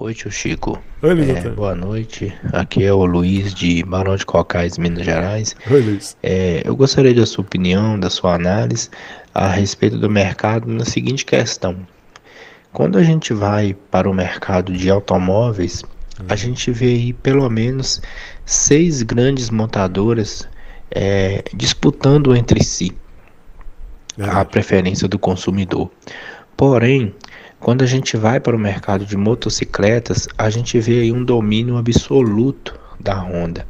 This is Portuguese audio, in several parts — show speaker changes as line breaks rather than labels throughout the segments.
Oi, tio Chico. Oi, Luiz é, boa noite. Aqui é o Luiz de Barão de Cocais, Minas Gerais. Oi, Luiz. É, eu gostaria da sua opinião, da sua análise a respeito do mercado na seguinte questão. Quando a gente vai para o mercado de automóveis, a uhum. gente vê aí pelo menos seis grandes montadoras é, disputando entre si é. a preferência do consumidor. Porém, quando a gente vai para o mercado de motocicletas, a gente vê aí um domínio absoluto da Honda.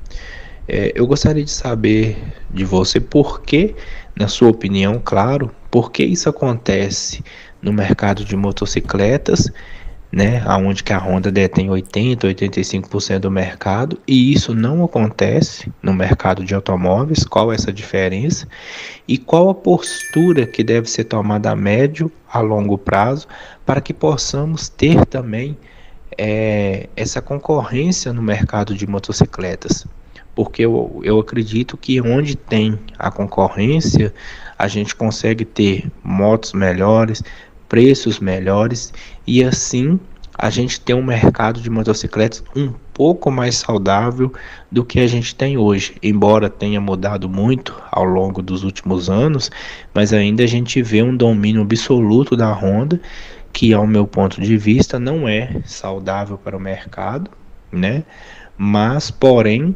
É, eu gostaria de saber de você por que, na sua opinião, claro, por que isso acontece no mercado de motocicletas né, aonde que a Honda detém 80, 85% do mercado, e isso não acontece no mercado de automóveis. Qual é essa diferença? E qual a postura que deve ser tomada a médio, a longo prazo, para que possamos ter também é, essa concorrência no mercado de motocicletas? Porque eu, eu acredito que onde tem a concorrência, a gente consegue ter motos melhores, preços melhores e assim a gente tem um mercado de motocicletas um pouco mais saudável do que a gente tem hoje, embora tenha mudado muito ao longo dos últimos anos, mas ainda a gente vê um domínio absoluto da Honda que, ao meu ponto de vista, não é saudável para o mercado, né? Mas, porém,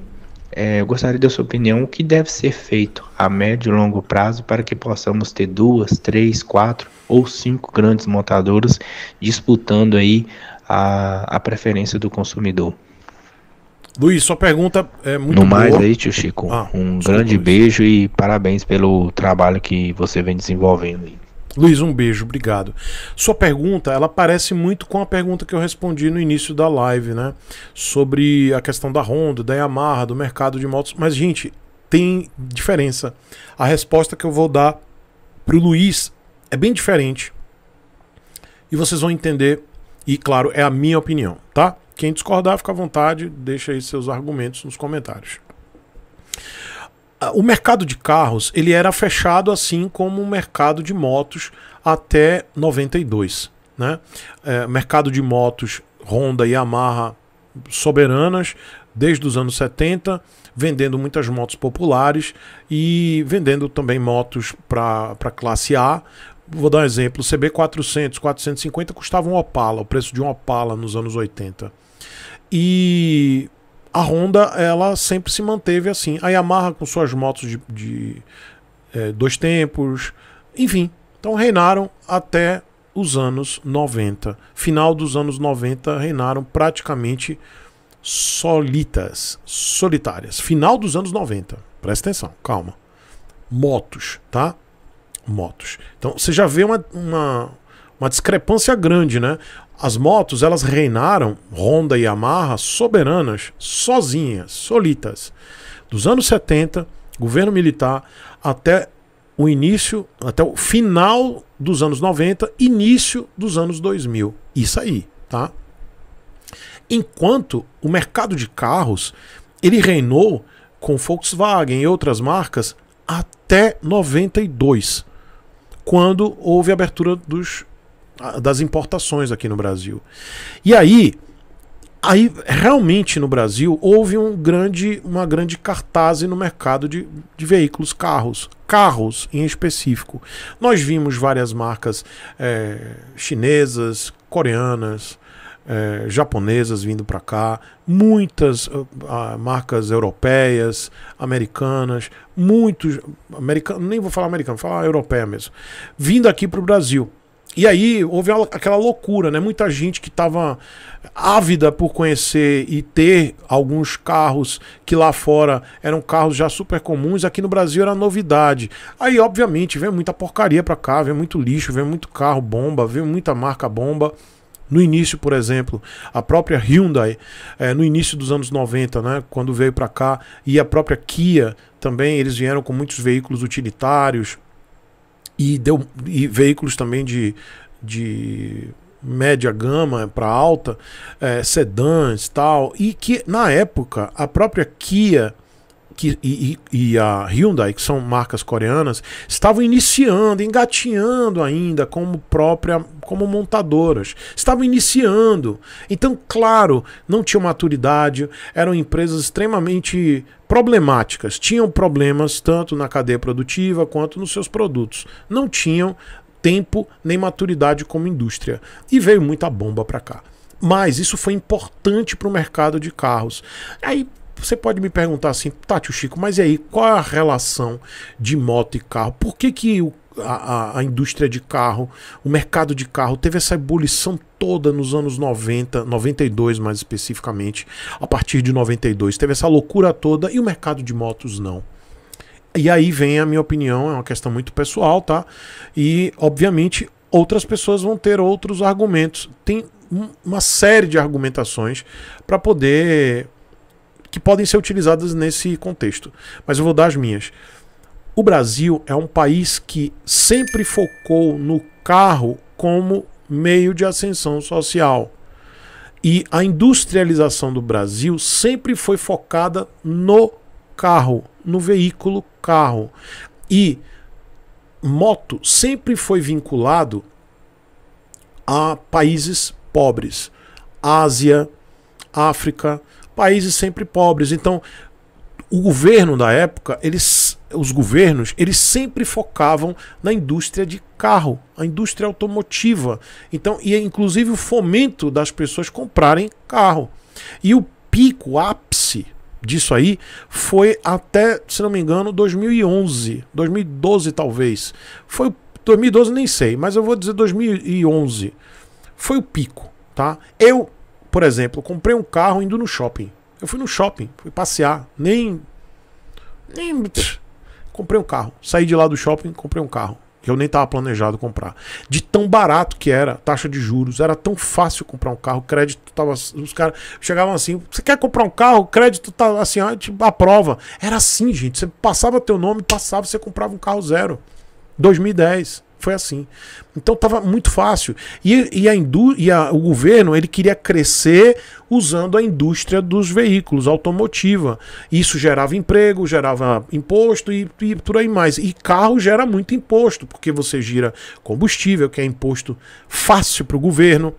é, eu gostaria da sua opinião, o que deve ser feito a médio e longo prazo para que possamos ter duas, três, quatro ou cinco grandes montadoras disputando aí a, a preferência do consumidor.
Luiz, sua pergunta é muito boa. No mais aí,
tio Chico, ah, um grande Luiz. beijo e parabéns pelo trabalho que você vem desenvolvendo
aí. Luiz, um beijo, obrigado. Sua pergunta, ela parece muito com a pergunta que eu respondi no início da live, né? Sobre a questão da Honda, da Yamaha, do mercado de motos. Mas, gente, tem diferença. A resposta que eu vou dar pro Luiz é bem diferente. E vocês vão entender. E, claro, é a minha opinião, tá? Quem discordar, fica à vontade, deixa aí seus argumentos nos comentários. Ah, o mercado de carros ele era fechado assim como o mercado de motos até 92. Né? É, mercado de motos Honda e Yamaha soberanas desde os anos 70, vendendo muitas motos populares e vendendo também motos para classe A. Vou dar um exemplo: o CB400, 450 custava um Opala, o preço de um Opala nos anos 80. E a Honda ela sempre se manteve assim. A Yamaha com suas motos de, de é, dois tempos, enfim. Então reinaram até os anos 90. Final dos anos 90 reinaram praticamente solitas, solitárias. Final dos anos 90. Presta atenção, calma. Motos, tá? Motos. Então você já vê uma, uma uma discrepância grande, né? As motos, elas reinaram, Honda e Yamaha, soberanas, sozinhas, solitas. Dos anos 70, governo militar, até o início, até o final dos anos 90, início dos anos 2000. Isso aí, tá? Enquanto o mercado de carros, ele reinou com Volkswagen e outras marcas até 92, quando houve a abertura dos das importações aqui no Brasil. E aí, aí realmente no Brasil houve um grande, uma grande cartaz no mercado de, de veículos, carros, carros em específico. Nós vimos várias marcas é, chinesas, coreanas, é, japonesas vindo para cá, muitas ah, ah, marcas europeias, americanas, muitos americanos, nem vou falar americano, vou falar europeia mesmo, vindo aqui para o Brasil. E aí houve aquela loucura, né? Muita gente que estava ávida por conhecer e ter alguns carros que lá fora eram carros já super comuns, aqui no Brasil era novidade. Aí, obviamente, vem muita porcaria para cá, vem muito lixo, vem muito carro bomba, vem muita marca bomba. No início, por exemplo, a própria Hyundai, é, no início dos anos 90, né, quando veio para cá, e a própria Kia também, eles vieram com muitos veículos utilitários, e, deu, e veículos também de, de média gama para alta, é, sedãs tal, e que na época a própria Kia que, e, e, a Hyundai, que são marcas coreanas, estavam iniciando, engatinhando ainda como própria, como montadoras. Estavam iniciando. Então, claro, não tinham maturidade, eram empresas extremamente problemáticas, tinham problemas tanto na cadeia produtiva quanto nos seus produtos. Não tinham tempo nem maturidade como indústria. E veio muita bomba para cá. Mas isso foi importante para o mercado de carros. Aí você pode me perguntar assim, Tati, Chico, mas e aí, qual é a relação de moto e carro? Por que, que o a, a, a, indústria de carro, o mercado de carro teve essa ebulição toda nos anos 90, 92 mais especificamente, a partir de 92, teve essa loucura toda e o mercado de motos não. E aí vem a minha opinião, é uma questão muito pessoal, tá? E obviamente outras pessoas vão ter outros argumentos. Tem uma série de argumentações para poder que podem ser utilizadas nesse contexto. Mas eu vou dar as minhas. O Brasil é um país que sempre focou no carro como meio de ascensão social. E a industrialização do Brasil sempre foi focada no carro, no veículo carro. E moto sempre foi vinculado a países pobres, Ásia, África, países sempre pobres. Então, o governo da época, eles, os governos, eles sempre focavam na indústria de carro, a indústria automotiva. Então, e é inclusive o fomento das pessoas comprarem carro. E o pico, o ápice disso aí foi até, se não me engano, 2011, 2012 talvez. Foi 2012 nem sei, mas eu vou dizer 2011. Foi o pico, tá? Eu por exemplo, eu comprei um carro indo no shopping. Eu fui no shopping, fui passear, nem. nem pff, comprei um carro. Saí de lá do shopping, comprei um carro. Que eu nem tava planejado comprar. De tão barato que era, taxa de juros, era tão fácil comprar um carro, crédito tava. Os caras chegavam assim: você quer comprar um carro? Crédito tá assim, ah, te aprova. Era assim, gente. Você passava teu nome, passava, você comprava um carro zero. 2010. Foi assim. Então estava muito fácil. E, e, a indú e a, o governo ele queria crescer usando a indústria dos veículos, automotiva. Isso gerava emprego, gerava imposto e, e por aí mais. E carro gera muito imposto, porque você gira combustível, que é imposto fácil para o governo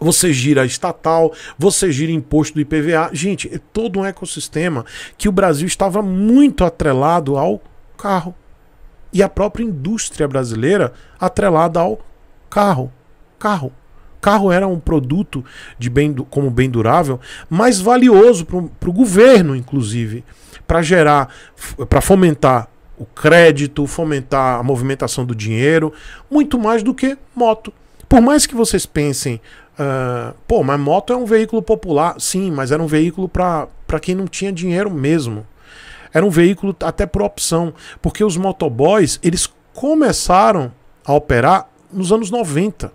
você gira estatal, você gira imposto do IPVA. Gente, é todo um ecossistema que o Brasil estava muito atrelado ao carro e a própria indústria brasileira atrelada ao carro. Carro. Carro era um produto de bem, como bem durável mais valioso para o governo, inclusive, para gerar, para fomentar o crédito, fomentar a movimentação do dinheiro, muito mais do que moto. Por mais que vocês pensem, uh, pô, mas moto é um veículo popular. Sim, mas era um veículo para quem não tinha dinheiro mesmo. Era um veículo até por opção, porque os motoboys, eles começaram a operar nos anos 90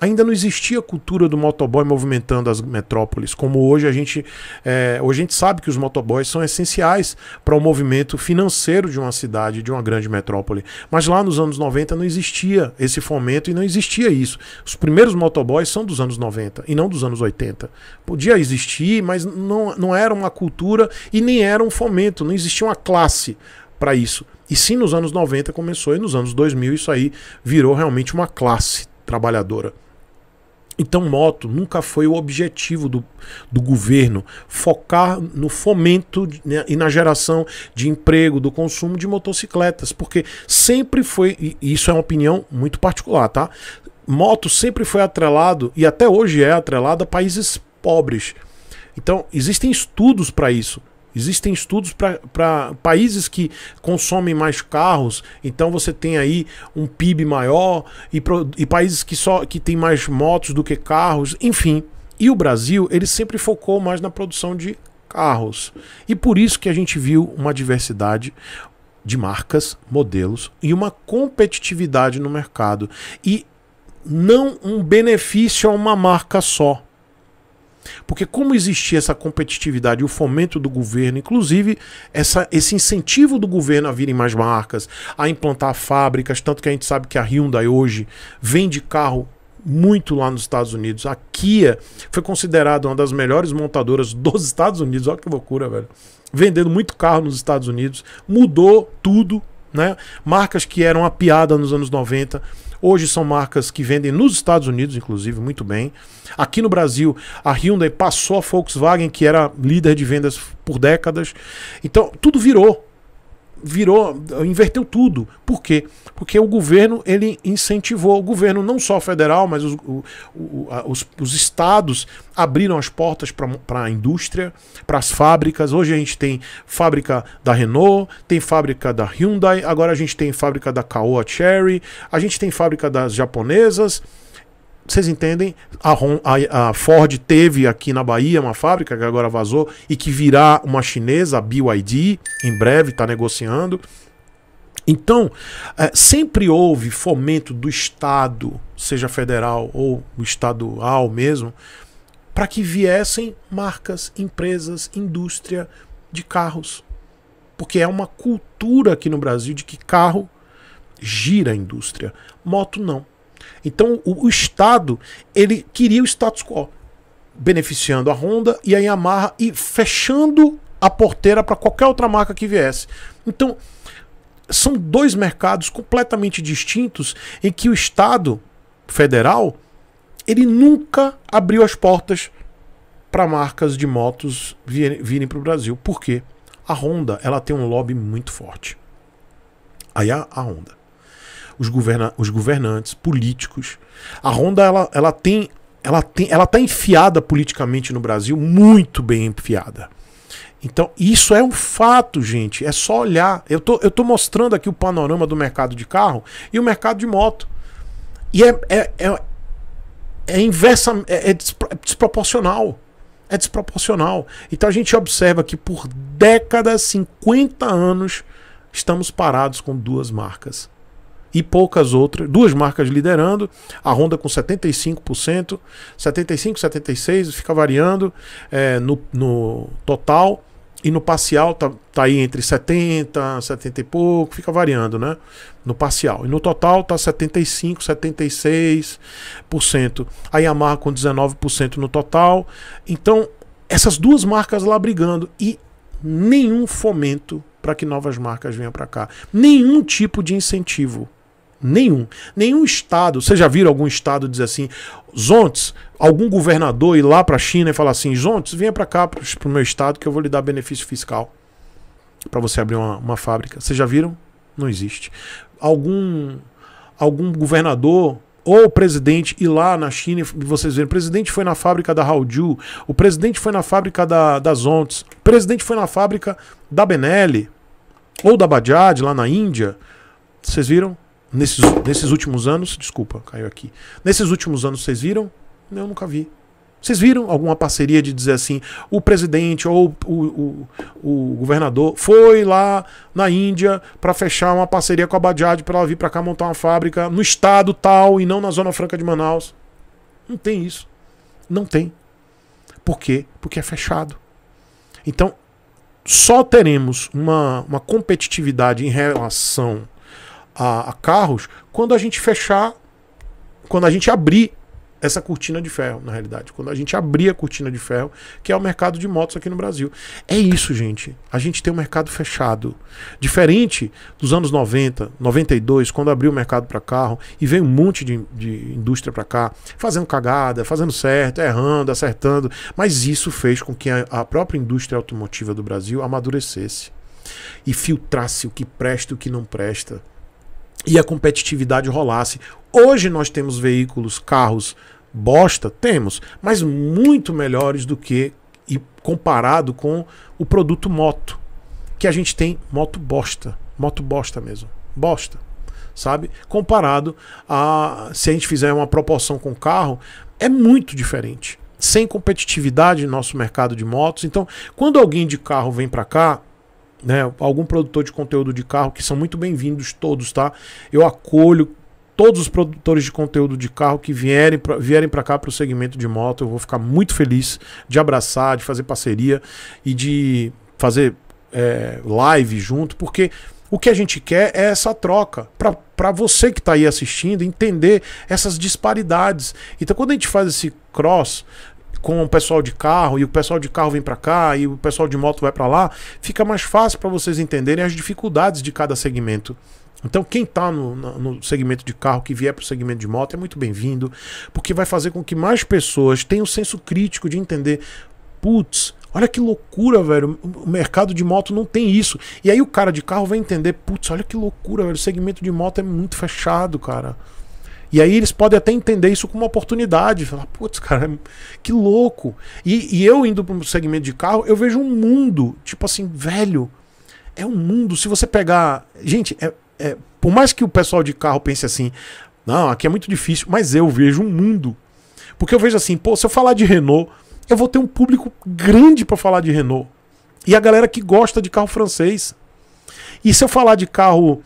ainda não existia a cultura do motoboy movimentando as metrópoles, como hoje a gente, é, hoje a gente sabe que os motoboys são essenciais para o movimento financeiro de uma cidade, de uma grande metrópole. Mas lá nos anos 90 não existia esse fomento e não existia isso. Os primeiros motoboys são dos anos 90 e não dos anos 80. Podia existir, mas não, não era uma cultura e nem era um fomento, não existia uma classe para isso. E sim, nos anos 90 começou e nos anos 2000 isso aí virou realmente uma classe trabalhadora. Então, moto nunca foi o objetivo do, do governo focar no fomento né, e na geração de emprego, do consumo de motocicletas, porque sempre foi, e isso é uma opinião muito particular, tá? Moto sempre foi atrelado, e até hoje é atrelado, a países pobres. Então, existem estudos para isso. Existem estudos para países que consomem mais carros, então você tem aí um PIB maior e, pro, e países que só que tem mais motos do que carros, enfim. E o Brasil, ele sempre focou mais na produção de carros. E por isso que a gente viu uma diversidade de marcas, modelos e uma competitividade no mercado e não um benefício a uma marca só. Porque como existia essa competitividade, o fomento do governo, inclusive essa, esse incentivo do governo a virem mais marcas, a implantar fábricas, tanto que a gente sabe que a Hyundai hoje vende carro muito lá nos Estados Unidos. A Kia foi considerada uma das melhores montadoras dos Estados Unidos. Olha que loucura, velho. Vendendo muito carro nos Estados Unidos. Mudou tudo, né? Marcas que eram a piada nos anos 90 Hoje são marcas que vendem nos Estados Unidos, inclusive, muito bem. Aqui no Brasil, a Hyundai passou a Volkswagen, que era líder de vendas por décadas. Então, tudo virou virou, inverteu tudo. Por quê? Porque o governo ele incentivou, o governo não só federal, mas os, o, o, a, os, os, estados abriram as portas para a indústria, para as fábricas. Hoje a gente tem fábrica da Renault, tem fábrica da Hyundai, agora a gente tem fábrica da Caoa Cherry, a gente tem fábrica das japonesas vocês entendem? A, a, a, Ford teve aqui na Bahia uma fábrica que agora vazou e que virá uma chinesa, a BYD, em breve está negociando. Então, é, sempre houve fomento do Estado, seja federal ou estadual mesmo, para que viessem marcas, empresas, indústria de carros. Porque é uma cultura aqui no Brasil de que carro gira a indústria, moto não. Então o, o Estado ele queria o status quo, beneficiando a Honda e a Yamaha e fechando a porteira para qualquer outra marca que viesse. Então são dois mercados completamente distintos em que o Estado federal ele nunca abriu as portas para marcas de motos virem, virem para o Brasil. Por quê? A Honda ela tem um lobby muito forte. Aí a, a Honda os, governa os governantes, políticos. A Honda ela, ela tem ela tem ela tá enfiada politicamente no Brasil, muito bem enfiada. Então, isso é um fato, gente. É só olhar. Eu tô, eu tô mostrando aqui o panorama do mercado de carro e o mercado de moto. E é, é, é, é inversa, é, é, é desproporcional. É desproporcional. Então a gente observa que por décadas, 50 anos, estamos parados com duas marcas e poucas outras, duas marcas liderando, a Honda com 75%, 75%, 76%, fica variando é, no, no, total e no parcial tá, tá aí entre 70%, 70 e pouco, fica variando, né? No parcial. E no total tá 75%, 76%, a Yamaha com 19% no total. Então, essas duas marcas lá brigando e nenhum fomento para que novas marcas venham para cá. Nenhum tipo de incentivo. Nenhum. Nenhum estado. Você já viram algum estado dizer assim, Zontes, algum governador ir lá para a China e falar assim, Zontes, venha para cá, para o meu estado, que eu vou lhe dar benefício fiscal para você abrir uma, uma fábrica. Vocês já viram? Não existe. Algum, algum governador ou presidente ir lá na China e vocês verem, o presidente foi na fábrica da Haoju, o presidente foi na fábrica da, da Zontes, o presidente foi na fábrica da Benelli ou da Bajaj lá na Índia. Vocês viram? Nesses, nesses últimos anos, desculpa, caiu aqui. Nesses últimos anos, vocês viram? Eu nunca vi. Vocês viram alguma parceria de dizer assim, o presidente ou o, o, o governador foi lá na Índia para fechar uma parceria com a Bajaj para ela vir para cá montar uma fábrica no estado tal e não na Zona Franca de Manaus? Não tem isso. Não tem. Por quê? Porque é fechado. Então, só teremos uma, uma competitividade em relação a, a carros quando a gente fechar, quando a gente abrir essa cortina de ferro, na realidade. Quando a gente abrir a cortina de ferro, que é o mercado de motos aqui no Brasil. É isso, gente. A gente tem um mercado fechado. Diferente dos anos 90, 92, quando abriu o mercado para carro e veio um monte de, de indústria para cá, fazendo cagada, fazendo certo, errando, acertando. Mas isso fez com que a, a própria indústria automotiva do Brasil amadurecesse e filtrasse o que presta e o que não presta e a competitividade rolasse. Hoje nós temos veículos, carros bosta, temos, mas muito melhores do que e comparado com o produto moto, que a gente tem moto bosta, moto bosta mesmo, bosta, sabe? Comparado a se a gente fizer uma proporção com carro, é muito diferente. Sem competitividade no nosso mercado de motos. Então, quando alguém de carro vem para cá, né, algum produtor de conteúdo de carro, que são muito bem-vindos todos, tá? Eu acolho todos os produtores de conteúdo de carro que vierem para vierem para cá para o segmento de moto. Eu vou ficar muito feliz de abraçar, de fazer parceria e de fazer é, live junto, porque o que a gente quer é essa troca. Para você que está aí assistindo, entender essas disparidades. Então, quando a gente faz esse cross com o pessoal de carro e o pessoal de carro vem para cá e o pessoal de moto vai para lá, fica mais fácil para vocês entenderem as dificuldades de cada segmento. Então, quem está no, no, segmento de carro, que vier para o segmento de moto, é muito bem-vindo, porque vai fazer com que mais pessoas tenham o senso crítico de entender: putz, olha que loucura, velho, o mercado de moto não tem isso. E aí o cara de carro vai entender: putz, olha que loucura, velho, o segmento de moto é muito fechado, cara. E aí eles podem até entender isso como uma oportunidade. Falar, putz, cara, que louco. E, e eu indo para um segmento de carro, eu vejo um mundo, tipo assim, velho. É um mundo. Se você pegar. Gente, é, é, por mais que o pessoal de carro pense assim, não, aqui é muito difícil, mas eu vejo um mundo. Porque eu vejo assim, pô, se eu falar de Renault, eu vou ter um público grande para falar de Renault. E a galera que gosta de carro francês. E se eu falar de carro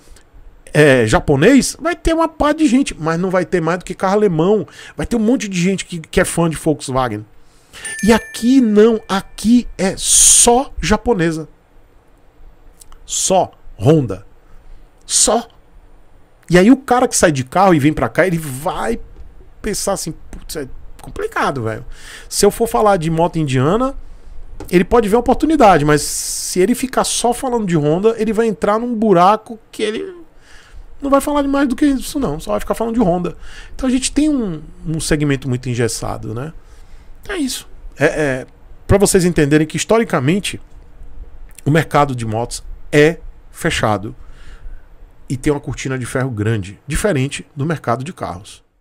é, japonês, vai ter uma pá de gente, mas não vai ter mais do que carro alemão. Vai ter um monte de gente que, que é fã de Volkswagen. E aqui não, aqui é só japonesa. Só Honda. Só. E aí o cara que sai de carro e vem pra cá, ele vai pensar assim, putz, é complicado, velho. Se eu for falar de moto indiana, ele pode ver a oportunidade, mas se ele ficar só falando de Honda, ele vai entrar num buraco que ele não vai falar de mais do que isso, não. Só vai ficar falando de Honda. Então a gente tem um, um segmento muito engessado, né? É isso. É, é para vocês entenderem que historicamente o mercado de motos é fechado e tem uma cortina de ferro grande, diferente do mercado de carros.